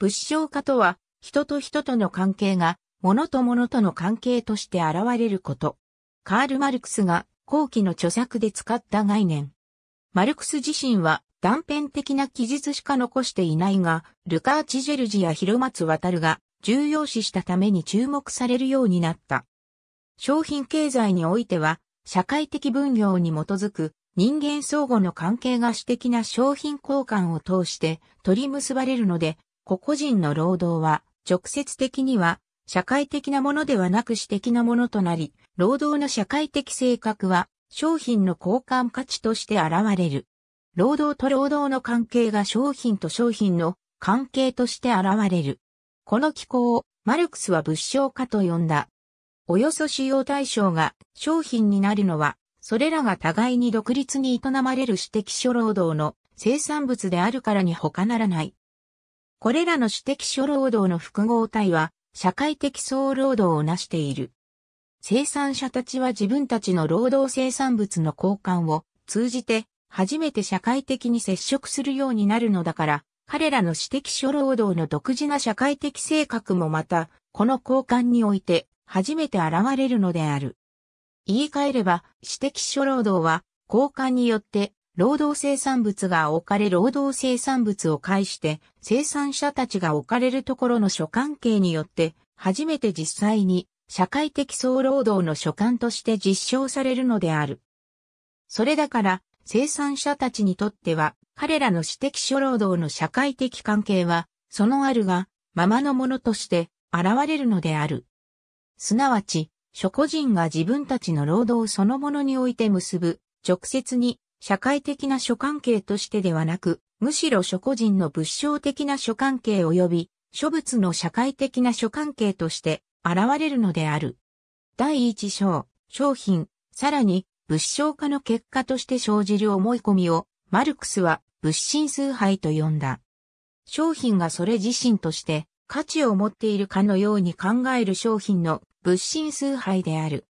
仏性化とは、人と人との関係が、物と物との関係として現れること。カール・マルクスが後期の著作で使った概念。マルクス自身は断片的な記述しか残していないが、ルカーチ・ジェルジや広松渡が重要視したために注目されるようになった。商品経済においては、社会的分業に基づく人間相互の関係が私的な商品交換を通して取り結ばれるので、個々人の労働は、直接的には、社会的なものではなく私的なものとなり、労働の社会的性格は、商品の交換価値として現れる。労働と労働の関係が商品と商品の関係として現れる。この機構をマルクスは物証化と呼んだ。およそ使用対象が商品になるのは、それらが互いに独立に営まれる私的諸労働の生産物であるからに他ならない。これらの主的諸労働の複合体は、社会的総労働をなしている。生産者たちは自分たちの労働生産物の交換を通じて、初めて社会的に接触するようになるのだから、彼らの私的諸労働の独自な社会的性格もまた、この交換において、初めて現れるのである。言い換えれば、私的諸労働は、交換によって労働生産物が置かれ労働生産物を介して生産者たちが置かれるところの諸関係によって初めて実際に社会的総労働の所管として実証されるのである。それだから生産者たちにとっては彼らの私的諸労働の社会的関係はそのあるがままのものとして現れるのである。すなわち諸個人が自分たちの労働そのものにおいて結ぶ直接に社会的な諸関係としてではなく、むしろ諸個人の物証的な諸関係及び、諸物の社会的な諸関係として現れるのである。第一章、商品、さらに物証化の結果として生じる思い込みを、マルクスは物心崇拝と呼んだ。商品がそれ自身として価値を持っているかのように考える商品の物心崇拝である。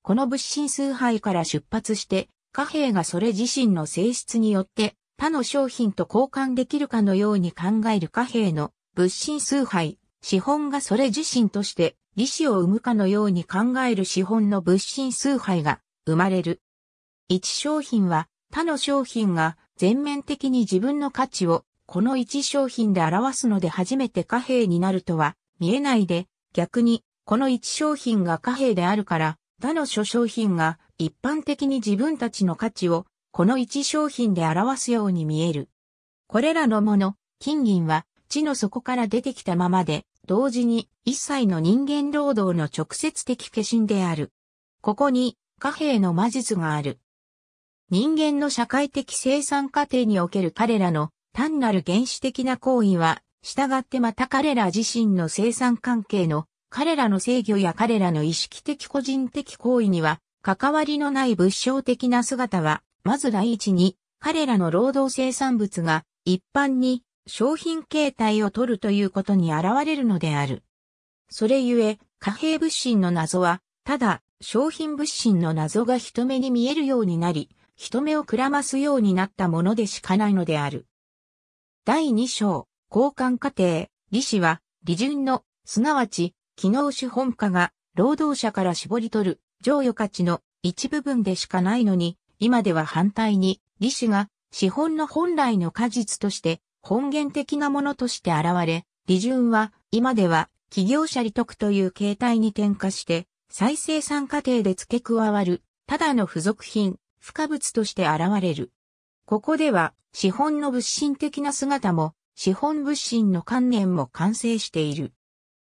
この物心崇拝から出発して貨幣がそれ自身の性質によって他の商品と交換できるかのように考える貨幣の物心崇拝、資本がそれ自身として利子を生むかのように考える資本の物心崇拝が生まれる。一商品は他の商品が全面的に自分の価値をこの一商品で表すので初めて貨幣になるとは見えないで逆にこの一商品が貨幣であるから他の諸商品が一般的に自分たちの価値をこの一商品で表すように見える。これらのもの、金銀は地の底から出てきたままで、同時に一切の人間労働の直接的化身である。ここに貨幣の魔術がある。人間の社会的生産過程における彼らの単なる原始的な行為は、従ってまた彼ら自身の生産関係の彼らの制御や彼らの意識的個人的行為には関わりのない物証的な姿は、まず第一に、彼らの労働生産物が一般に商品形態を取るということに現れるのである。それゆえ、貨幣物心の謎は、ただ商品物心の謎が人目に見えるようになり、人目をくらますようになったものでしかないのである。第2章、交換過程、利子は、利潤の、すなわち、機能資本家が、労働者から絞り取る、上与価値の一部分でしかないのに、今では反対に、利子が資本の本来の果実として本源的なものとして現れ、利潤は今では企業者利得という形態に転化して再生産過程で付け加わる、ただの付属品、付加物として現れる。ここでは資本の物心的な姿も資本物心の観念も完成している。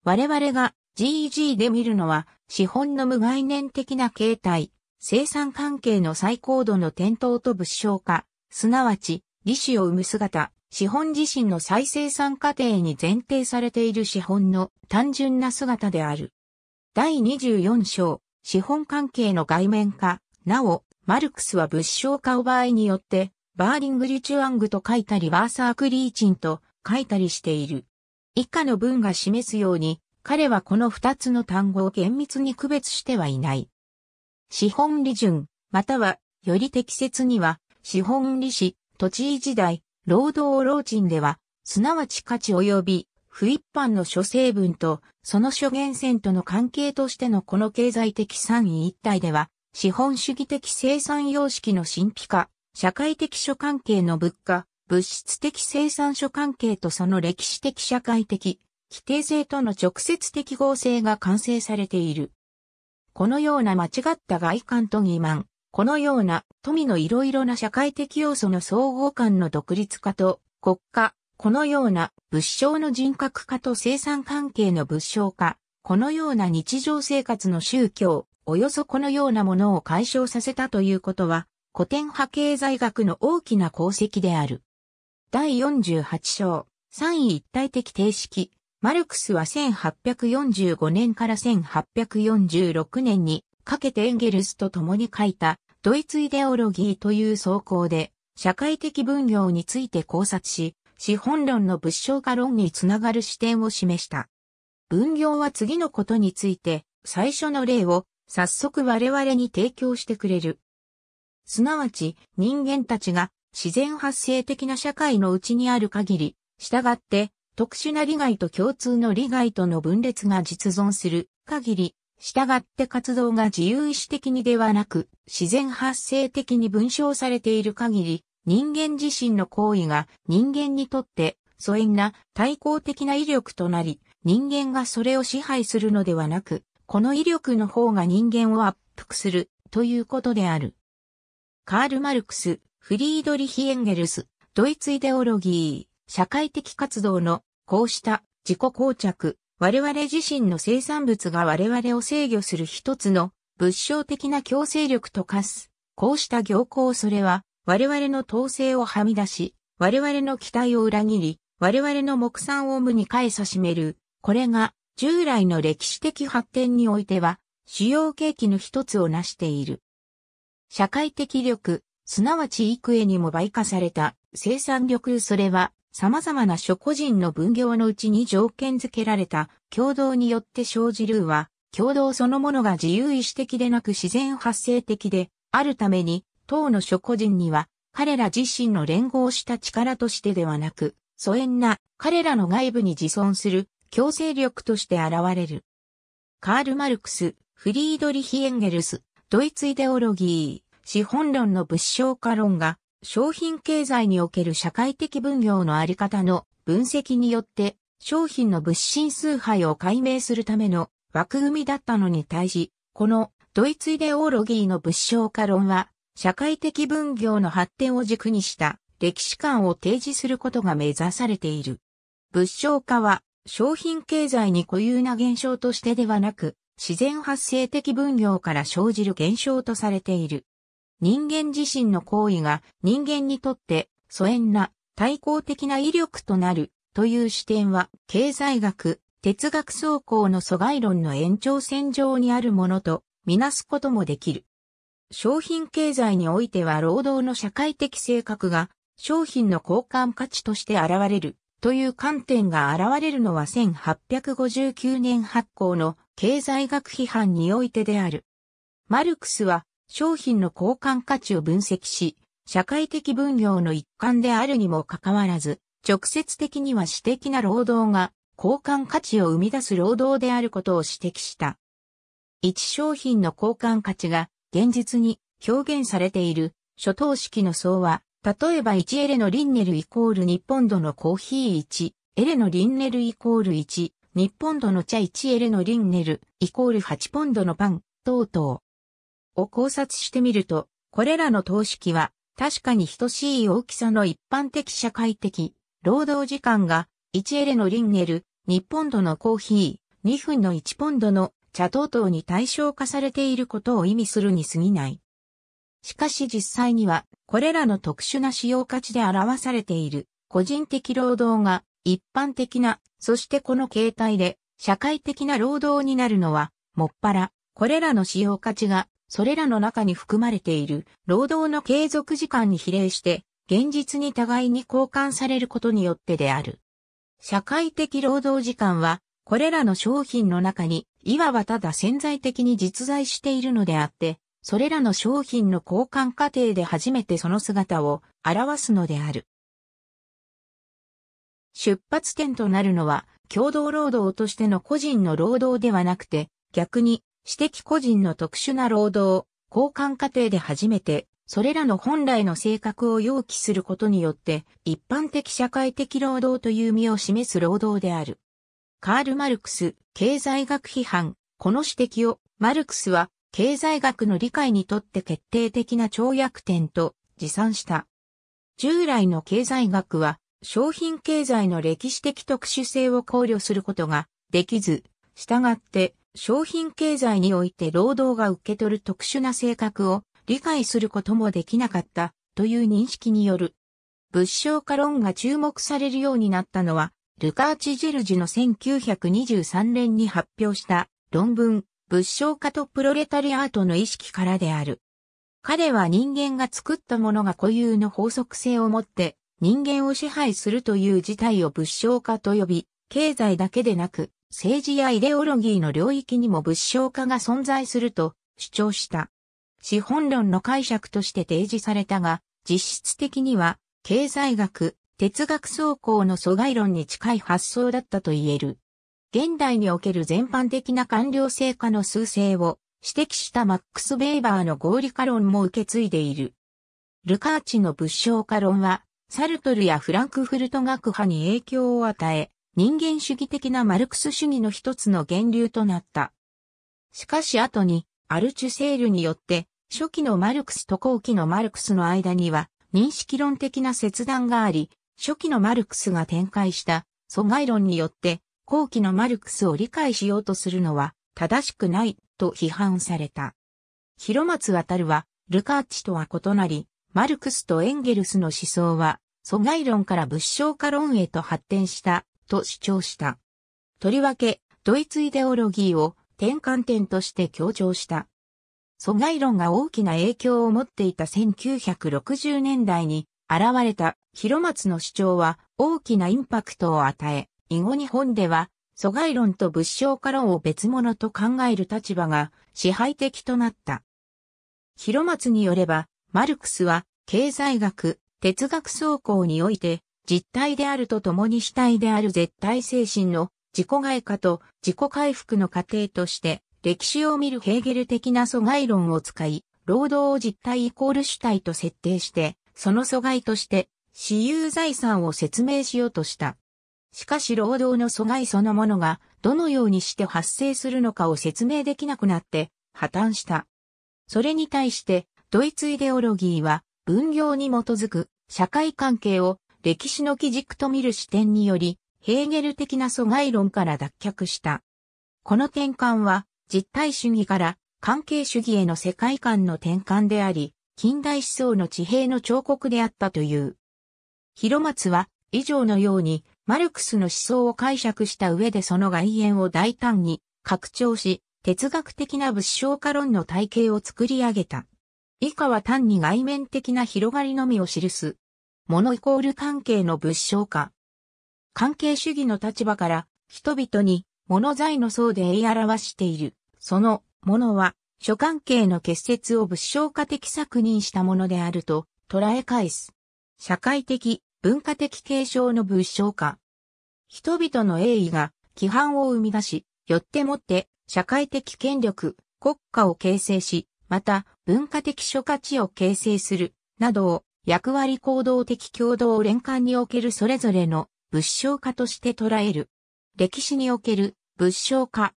我々が GEG で見るのは資本の無概念的な形態、生産関係の最高度の転倒と物証化、すなわち、利子を生む姿、資本自身の再生産過程に前提されている資本の単純な姿である。第24章、資本関係の外面化、なお、マルクスは物証化を場合によって、バーリング・リチュアングと書いたりバーサー・クリーチンと書いたりしている。以下の文が示すように、彼はこの二つの単語を厳密に区別してはいない。資本利潤、または、より適切には、資本利子、土地時代、労働労賃では、すなわち価値及び、不一般の諸成分と、その諸源泉との関係としてのこの経済的三位一体では、資本主義的生産様式の神秘化、社会的諸関係の物価、物質的生産諸関係とその歴史的社会的規定性との直接適合性が完成されている。このような間違った外観と欺瞞、このような富のいろいろな社会的要素の総合感の独立化と国家、このような物証の人格化と生産関係の物証化、このような日常生活の宗教、およそこのようなものを解消させたということは、古典派経済学の大きな功績である。第48章、三位一体的定式、マルクスは1845年から1846年にかけてエンゲルスと共に書いたドイツイデオロギーという草行で社会的分業について考察し、資本論の物証化論につながる視点を示した。分業は次のことについて最初の例を早速我々に提供してくれる。すなわち人間たちが自然発生的な社会のうちにある限り、従って特殊な利害と共通の利害との分裂が実存する限り、従って活動が自由意志的にではなく、自然発生的に文章されている限り、人間自身の行為が人間にとって疎遠な対抗的な威力となり、人間がそれを支配するのではなく、この威力の方が人間を圧迫するということである。カール・マルクス、フリードリヒ・エンゲルス、ドイツイデオロギー、社会的活動のこうした自己膠着、我々自身の生産物が我々を制御する一つの物証的な強制力と化す。こうした行行それは我々の統制をはみ出し、我々の期待を裏切り、我々の目算を無に返さしめる。これが従来の歴史的発展においては主要景気の一つを成している。社会的力、すなわち幾重にも倍化された生産力それは様々な諸個人の分業のうちに条件付けられた共同によって生じるは、共同そのものが自由意志的でなく自然発生的で、あるために、当の諸個人には、彼ら自身の連合した力としてではなく、疎遠な彼らの外部に自存する強制力として現れる。カール・マルクス、フリードリヒ・エンゲルス、ドイツイデオロギー、資本論の物証化論が商品経済における社会的分業のあり方の分析によって、商品の物心崇拝を解明するための枠組みだったのに対し、このドイツイデオロギーの物証化論は、社会的分業の発展を軸にした歴史観を提示することが目指されている。物証化は、商品経済に固有な現象としてではなく、自然発生的分業から生じる現象とされている。人間自身の行為が人間にとって疎遠な対抗的な威力となるという視点は経済学、哲学走行の疎外論の延長線上にあるものとみなすこともできる。商品経済においては労働の社会的性格が商品の交換価値として現れるという観点が現れるのは1859年発行の経済学批判においてである。マルクスは商品の交換価値を分析し、社会的分業の一環であるにもかかわらず、直接的には私的な労働が交換価値を生み出す労働であることを指摘した。一商品の交換価値が現実に表現されている初等式の層は、例えば1エレのリンネルイコール日本度のコーヒー1、エレのリンネルイコール1、日本度の茶1エレのリンネルイコール8ポンドのパン、等々。を考察してみると、これらの等式は確かに等しい大きさの一般的社会的労働時間が1エレのリンネル、2ポンドのコーヒー、2分の1ポンドの茶等々に対象化されていることを意味するに過ぎない。しかし実際には、これらの特殊な使用価値で表されている、個人的労働が一般的な、そしてこの形態で社会的な労働になるのは、もっぱら、これらの使用価値がそれらの中に含まれている労働の継続時間に比例して、現実に互いに交換されることによってである。社会的労働時間は、これらの商品の中に、いわばただ潜在的に実在しているのであって、それらの商品の交換過程で初めてその姿を表すのである。出発点となるのは、共同労働としての個人の労働ではなくて、逆に私的個人の特殊な労働、交換過程で初めて、それらの本来の性格を要記することによって、一般的社会的労働という意を示す労働である。カール・マルクス、経済学批判、この指摘を、マルクスは、経済学の理解にとって決定的な跳躍点と持参した。従来の経済学は、商品経済の歴史的特殊性を考慮することができず、従って商品経済において労働が受け取る特殊な性格を理解することもできなかったという認識による。物証化論が注目されるようになったのは、ルカーチ・ジェルジュの1923年に発表した論文、物証化とプロレタリアートの意識からである。彼は人間が作ったものが固有の法則性を持って人間を支配するという事態を物証化と呼び、経済だけでなく政治やイデオロギーの領域にも物証化が存在すると主張した。資本論の解釈として提示されたが、実質的には経済学、哲学走行の疎外論に近い発想だったと言える。現代における全般的な官僚成果の数勢を指摘したマックス・ベーバーの合理化論も受け継いでいる。ルカーチの物証化論は、サルトルやフランクフルト学派に影響を与え、人間主義的なマルクス主義の一つの源流となった。しかし後に、アルチュセールによって、初期のマルクスと後期のマルクスの間には、認識論的な切断があり、初期のマルクスが展開した、阻害論によって、後期のマルクスを理解しようとするのは、正しくない、と批判された。広松渡は、ルカーチとは異なり、マルクスとエンゲルスの思想は、阻害論から物証化論へと発展したと主張した。とりわけ、ドイツイデオロギーを転換点として強調した。阻害論が大きな影響を持っていた1960年代に現れた広松の主張は大きなインパクトを与え、以後日本では阻害論と物証化論を別物と考える立場が支配的となった。広松によれば、マルクスは経済学、哲学走行において実体であると共に主体である絶対精神の自己外化と自己回復の過程として、歴史を見るヘーゲル的な疎外論を使い、労働を実体イコール主体と設定して、その疎外として、私有財産を説明しようとした。しかし労働の疎外そのものがどのようにして発生するのかを説明できなくなって破綻した。それに対してドイツイデオロギーは分業に基づく社会関係を歴史の基軸と見る視点により、ヘーゲル的な疎外論から脱却した。この転換は、実体主義から関係主義への世界観の転換であり、近代思想の地平の彫刻であったという。広松は、以上のように、マルクスの思想を解釈した上でその外縁を大胆に拡張し、哲学的な物証化論の体系を作り上げた。以下は単に外面的な広がりのみを記すモノイコール関係の物証化。関係主義の立場から人々に物財の層で言い表している。そのものは諸関係の結節を物証化的策認したものであると捉え返す。社会的、文化的継承の物証化。人々の栄意が規範を生み出し、よってもって社会的権力、国家を形成し、また文化的諸価値を形成する、などを役割行動的共同連環におけるそれぞれの物証化として捉える。歴史における物証化。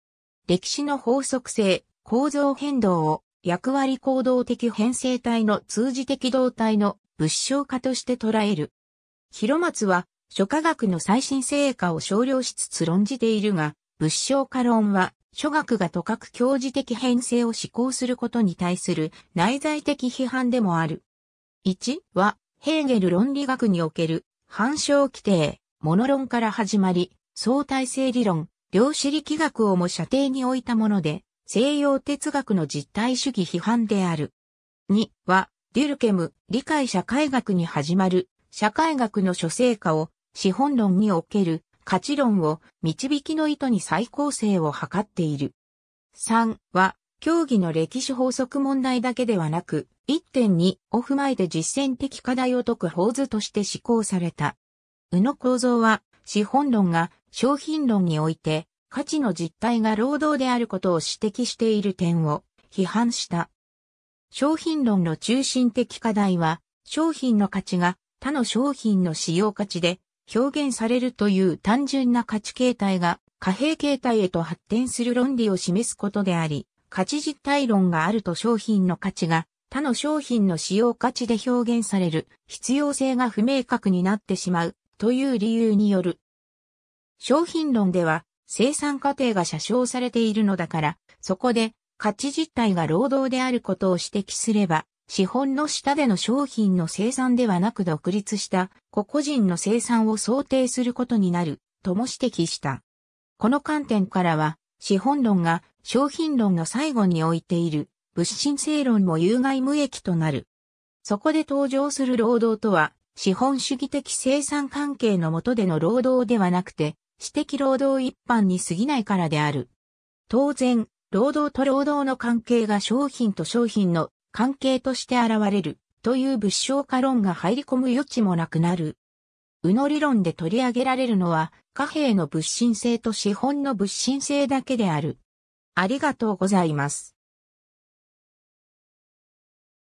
歴史の法則性、構造変動を役割行動的編成体の通じ的動体の物証化として捉える。広松は諸科学の最新成果を少量しつつ論じているが、物証化論は諸学がとかく教示的編成を思考することに対する内在的批判でもある。1は、ヘーゲル論理学における、反証規定、モノ論から始まり、相対性理論、量子力学をも射程に置いたもので、西洋哲学の実体主義批判である。2は、デュルケム、理解社会学に始まる、社会学の諸成果を、資本論における、価値論を、導きの意図に再構成を図っている。3は、競技の歴史法則問題だけではなく、1.2を踏まえて実践的課題を解く法図として施行された。宇野構造は、資本論が商品論において、価値の実態が労働であることを指摘している点を批判した。商品論の中心的課題は、商品の価値が他の商品の使用価値で表現されるという単純な価値形態が貨幣形態へと発展する論理を示すことであり、価値実態論があると商品の価値が他の商品の使用価値で表現される必要性が不明確になってしまうという理由による。商品論では生産過程が写称されているのだから、そこで価値実態が労働であることを指摘すれば、資本の下での商品の生産ではなく独立した個々人の生産を想定することになるとも指摘した。この観点からは資本論が商品論の最後に置いている物心正論も有害無益となる。そこで登場する労働とは、資本主義的生産関係の下での労働ではなくて、私的労働一般に過ぎないからである。当然、労働と労働の関係が商品と商品の関係として現れるという物証化論が入り込む余地もなくなる。うの理論で取り上げられるのは貨幣の物心性と資本の物心性だけである。ありがとうございます。